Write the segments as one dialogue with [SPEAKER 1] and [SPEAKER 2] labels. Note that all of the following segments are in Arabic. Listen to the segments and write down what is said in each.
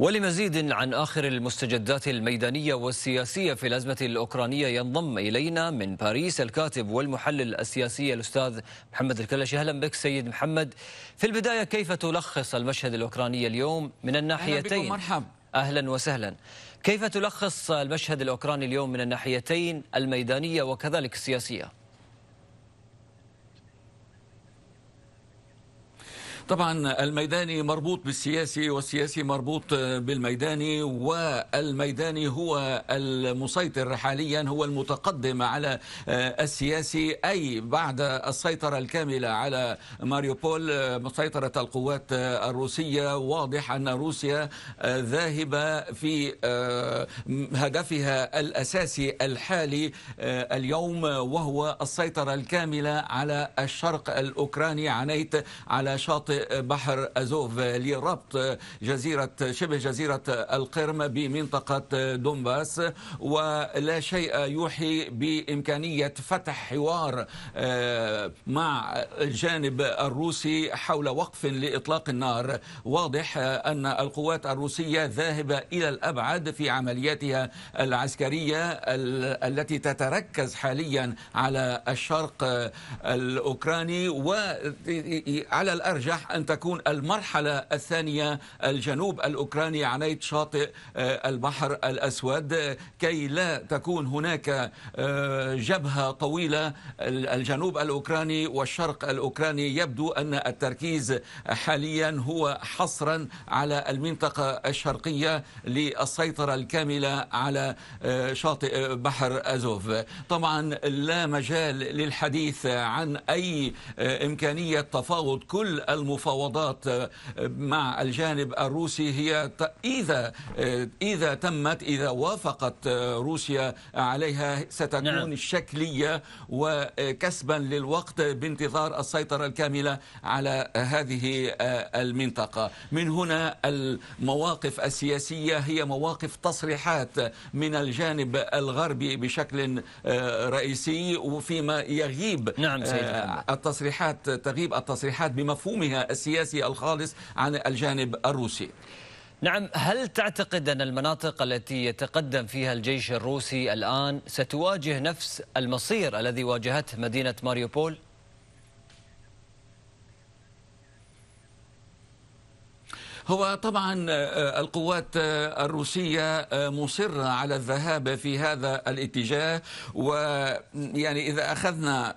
[SPEAKER 1] ولمزيد عن آخر المستجدات الميدانية والسياسية في الأزمة الأوكرانية ينضم إلينا من باريس الكاتب والمحلل السياسي الأستاذ محمد الكلش أهلا بك سيد محمد في البداية كيف تلخص المشهد الأوكراني اليوم من الناحيتين أهلا وسهلا كيف تلخص المشهد الأوكراني اليوم من الناحيتين الميدانية وكذلك السياسية
[SPEAKER 2] طبعا الميداني مربوط بالسياسي والسياسي مربوط بالميداني والميداني هو المسيطر حاليا هو المتقدم على السياسي أي بعد السيطرة الكاملة على ماريوبول مسيطرة القوات الروسية واضح أن روسيا ذاهبة في آه، هدفها الأساسي الحالي آه، اليوم وهو السيطرة الكاملة على الشرق الأوكراني عنيت على شاطئ بحر أزوف لربط جزيرة شبه جزيرة القرم بمنطقة دومباس ولا شيء يوحي بإمكانية فتح حوار آه، مع الجانب الروسي حول وقف لإطلاق النار واضح أن القوات الروسية ذاهبة إلى الأبعد في عملياتها العسكرية التي تتركز حاليا على الشرق آه، الأوكراني وعلى الأرجح أن تكون المرحلة الثانية الجنوب الأوكراني عنيت شاطئ آه، البحر الأسود كي لا تكون هناك آه، جبهة طويلة الجنوب الأوكراني والشرق الأوكراني يبدو أن التركيز حاليا هو حصرا على المنطقة الشرقية للسيطرة الكاملة على آه، شاطئ بحر أزوف طبعا لا مجال للحديث عن أي إمكانية تفاوض كل المفاوضات المفاوضات آه، مع الجانب الروسي هي إذا آه، إذا تمت إذا وافقت آه، روسيا عليها ستكون نعم. شكلية وكسبا للوقت بانتظار السيطرة الكاملة على هذه المنطقة من هنا المواقف السياسية هي مواقف تصريحات من الجانب الغربي بشكل رئيسي وفيما يغيب نعم سيد التصريحات تغيب التصريحات بمفهومها السياسي الخالص عن الجانب الروسي نعم
[SPEAKER 1] هل تعتقد أن المناطق التي يتقدم فيها الجيش الروسي الآن ستواجه نفس المصير الذي واجهته مدينة ماريوبول؟ هو طبعا آه، آه،
[SPEAKER 2] القوات آه، الروسية مصرة على الذهاب في هذا الاتجاه ويعني إذا أخذنا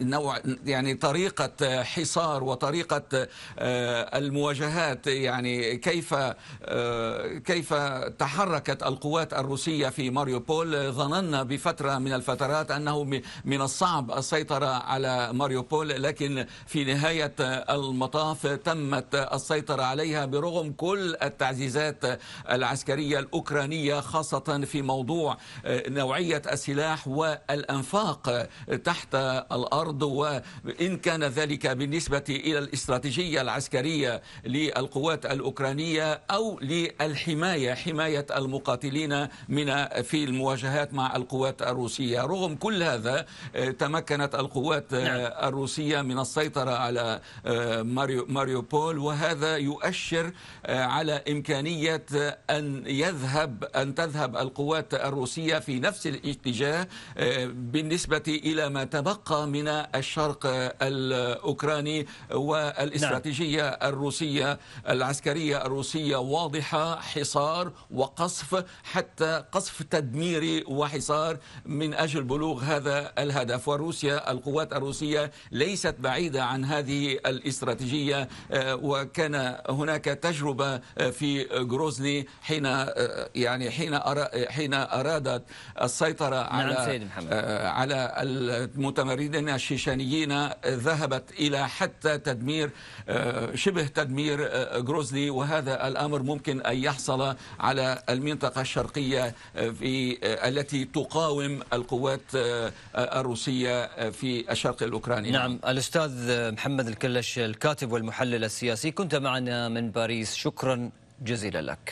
[SPEAKER 2] نوع يعني طريقة حصار وطريقة المواجهات يعني كيف كيف تحركت القوات الروسية في ماريوبول ظننا بفترة من الفترات أنه من الصعب السيطرة على ماريوبول لكن في نهاية المطاف تمت السيطرة عليها برغم كل التعزيزات العسكرية الأوكرانية خاصة في موضوع آه، نوعية السلاح والأنفاق تحت الأرض وإن كان ذلك بالنسبة إلى الاستراتيجية العسكرية للقوات الأوكرانية أو للحماية حماية المقاتلين من آه، في المواجهات مع القوات الروسية رغم كل هذا آه، تمكنت القوات نعم. الروسية من السيطرة على ماريو ماريوبول وهذا هذا يؤشر آه، على إمكانية آه، أن يذهب أن تذهب القوات الروسية في نفس الاتجاه آه، بالنسبة إلى ما تبقى من الشرق الأوكراني والاستراتيجية نعم. الروسية العسكرية الروسية واضحة حصار وقصف حتى قصف تدميري وحصار من أجل بلوغ هذا الهدف وروسيا القوات الروسية ليست بعيدة عن هذه الاستراتيجية وك كان هناك تجربة آه، في جروزني حين آه، يعني حين حين أرادت السيطرة نعم، على نعم محمد. آه، على المتمردين الشيشانيين ذهبت إلى حتى تدمير شبه تدمير جروزني وهذا الأمر ممكن أن يحصل على المنطقة الشرقية في التي تقاوم القوات الروسية في الشرق الأوكراني نعم الأستاذ
[SPEAKER 1] محمد الكلش الكاتب والمحلل السياسي كنت كنت معنا من باريس شكرا جزيلا لك